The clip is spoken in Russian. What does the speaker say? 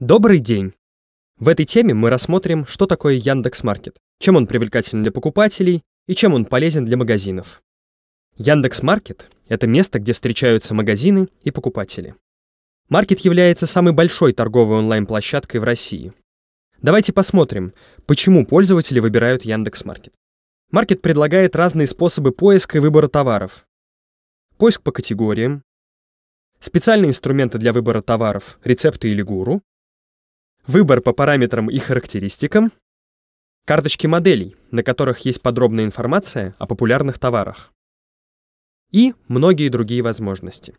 Добрый день! В этой теме мы рассмотрим, что такое Яндекс.Маркет, чем он привлекателен для покупателей и чем он полезен для магазинов. Яндекс.Маркет — это место, где встречаются магазины и покупатели. Маркет является самой большой торговой онлайн-площадкой в России. Давайте посмотрим, почему пользователи выбирают Яндекс.Маркет. Маркет предлагает разные способы поиска и выбора товаров. Поиск по категориям, специальные инструменты для выбора товаров, рецепты или гуру, выбор по параметрам и характеристикам, карточки моделей, на которых есть подробная информация о популярных товарах и многие другие возможности.